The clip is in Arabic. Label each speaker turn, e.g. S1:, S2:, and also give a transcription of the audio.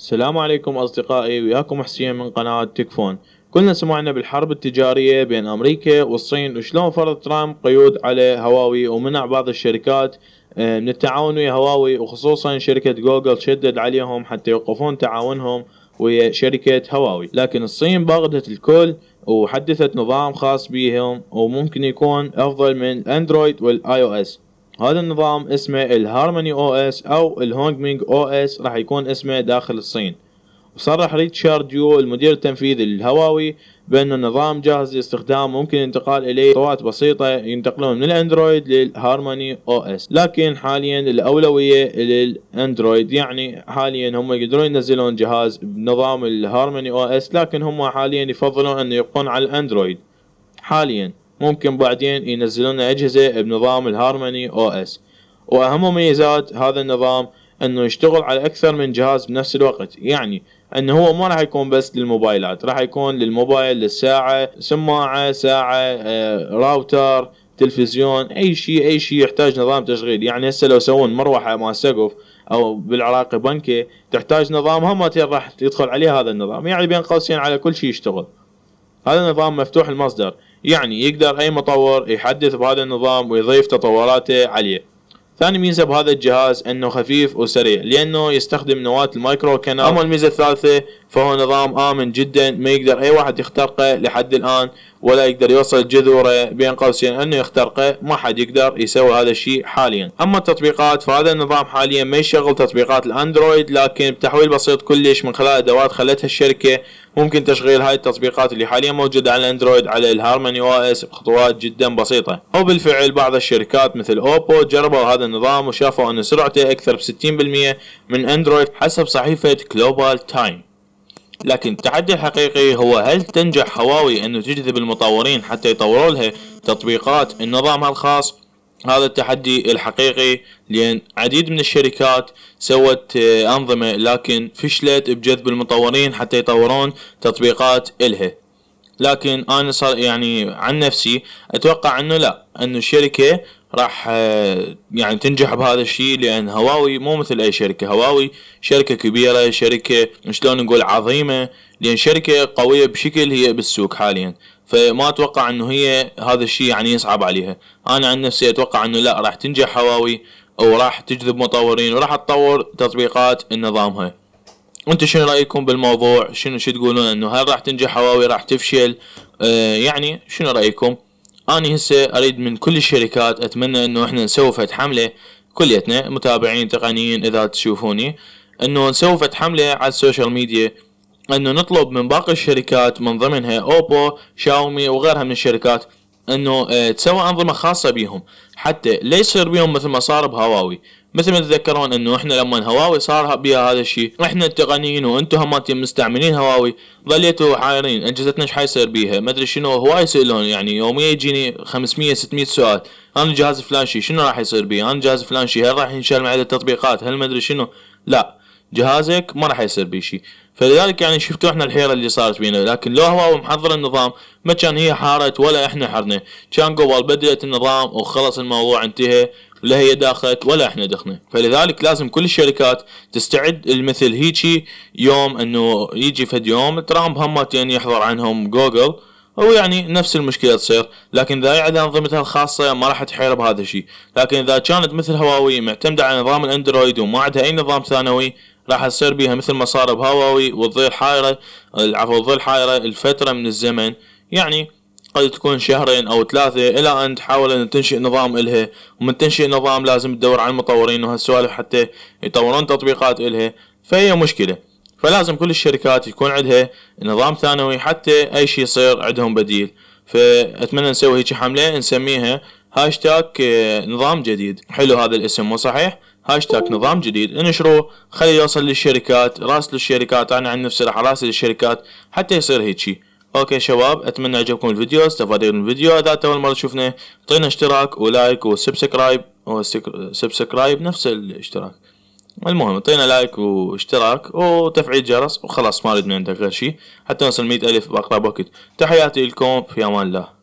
S1: السلام عليكم أصدقائي وياكم حسين من قناة تكفون كلنا سمعنا بالحرب التجارية بين أمريكا والصين وشلون فرض ترامب قيود على هواوي ومنع بعض الشركات آه، من التعاون ويا هواوي وخصوصا شركة جوجل شدد عليهم حتى يوقفون تعاونهم ويا شركة هواوي لكن الصين باغتت الكل وحدثت نظام خاص بيهم وممكن يكون أفضل من أندرويد والآي أو إس هذا النظام اسمه الهارموني او اس او الهونغ مينج او اس راح يكون اسمه داخل الصين وصرح ريتشارد يو المدير التنفيذي للهواوي بأن النظام جاهز لاستخدام ممكن الانتقال إليه خطوات بسيطة ينتقلون من الأندرويد للهارموني أو إس لكن حاليا الأولوية للأندرويد يعني حاليا هم يقدرون ينزلون جهاز بنظام الهارموني أو إس لكن هم حاليا يفضلون أن يبقون على الأندرويد حاليا ممكن بعدين ينزلون أجهزة بنظام الهارموني او اس واهم مميزات هذا النظام انه يشتغل على اكثر من جهاز بنفس الوقت يعني انه هو ما راح يكون بس للموبايلات راح يكون للموبايل للساعة سماعة ساعة آه، راوتر تلفزيون اي شيء اي شيء يحتاج نظام تشغيل يعني هسه لو سوون مروحة مع سقف او بالعراق بنكة تحتاج نظام هم راح يدخل عليه هذا النظام يعني بين قوسين على كل شيء يشتغل هذا النظام مفتوح المصدر يعني يقدر أي مطور يحدث بهذا النظام ويضيف تطوراته عليه ثاني ميزة بهذا الجهاز انه خفيف وسريع لانه يستخدم نواة المايكرو كانال اما الميزة الثالثة فهو نظام امن جدا ما يقدر اي واحد يخترقه لحد الان ولا يقدر يوصل جذوره بين قوسين انه يخترقه ما حد يقدر يسوي هذا الشيء حاليا اما التطبيقات فهذا النظام حاليا ما يشغل تطبيقات الاندرويد لكن بتحويل بسيط كلش من خلال ادوات خلتها الشركة ممكن تشغيل هاي التطبيقات اللي حاليا موجودة على الاندرويد على الهارموني او اس بخطوات جدا بسيطة وبالفعل بعض الشركات مثل اوبو جربوا هذا النظام وشافوا ان سرعته اكثر ب 60% من اندرويد حسب صحيفة جلوبال تايم لكن التحدي الحقيقي هو هل تنجح هواوي انه تجذب المطورين حتى يطوروا لها تطبيقات النظام الخاص هذا التحدي الحقيقي لأن عديد من الشركات سوت آه، أنظمة لكن فشلت بجذب المطورين حتى يطورون تطبيقات إلها لكن أنا صار يعني عن نفسي أتوقع أنه لا أنه الشركة راح آه، يعني تنجح بهذا الشيء لان هواوي مو مثل اي شركه هواوي شركه كبيره شركه شلون نقول عظيمه لان شركه قويه بشكل هي بالسوق حاليا فما اتوقع انه هي هذا الشيء يعني يصعب عليها انا عن نفسي اتوقع انه لا راح تنجح هواوي وراح تجذب مطورين وراح تطور تطبيقات نظامها انت شنو رايكم بالموضوع شنو شو تقولون انه هل راح تنجح هواوي راح تفشل آه يعني شنو رايكم اني هسه اريد من كل الشركات اتمنى انه احنا نسوي فت حمله كليتنا متابعين تقنيين اذا تشوفوني انه نسوي فت حمله على السوشيال ميديا انه نطلب من باقي الشركات من ضمنها اوبو شاومي وغيرها من الشركات انه آه، تسوي انظمه خاصه بيهم حتى لا يصير بيهم مثل ما صار بهواوي مثل ما تتذكرون انه احنا لما هواوي صار بيها هذا الشيء احنا التقنيين وانتم هم مستعملين هواوي ظليتوا حايرين اجهزتنا ايش حيصير بيها ما ادري شنو هواي يسالون يعني يوميا يجيني 500 600 سؤال انا جهاز فلان شيء شنو راح يصير بيه انا جهاز فلان شيء هل راح ينشال مع التطبيقات هل ما ادري شنو لا جهازك ما راح يصير بيه شيء فلذلك يعني شفتوا احنا الحيره اللي صارت بينا لكن لو هو محضر النظام ما كان هي حارت ولا احنا حرنا كان قبل بدات النظام وخلص الموضوع انتهى لا هي داخلت ولا احنا دخلنا فلذلك لازم كل الشركات تستعد المثل هيجي يوم انه يجي فد يوم ترامب همت يعني يحضر عنهم جوجل هو يعني نفس المشكله تصير لكن اذا هي عندها انظمتها الخاصه ما راح تحير بهذا الشيء لكن اذا كانت مثل هواوي معتمده على نظام الاندرويد وما عندها اي نظام ثانوي راح تصير بيها مثل ما صار بهواوي وتظل حائره العفو تظل حائره الفتره من الزمن يعني قد تكون شهرين او ثلاثة الى ان تحاول ان تنشئ نظام الها ومن تنشئ نظام لازم تدور على المطورين وهالسوالف حتى يطورون تطبيقات الها فهي مشكلة فلازم كل الشركات يكون عندها نظام ثانوي حتى اي شيء يصير عندهم بديل فاتمنى نسوي هيك حمله نسميها هاشتاج آه، نظام جديد حلو هذا الاسم مو صحيح هاشتاج نظام جديد انشروه خليه يوصل للشركات راسل الشركات انا عن نفسي راح اراسل الشركات حتى يصير هيجي اوكي شباب اتمنى عجبكم الفيديو استفادوا من الفيديو اذا اول مره شفنا اعطينا اشتراك ولايك وسبسكرايب وسبسكرايب نفس الاشتراك المهم اعطينا لايك واشتراك وتفعيل جرس وخلاص ما اريد من عندك غير شيء حتى نوصل مئة الف باقرب وقت تحياتي لكم في امان الله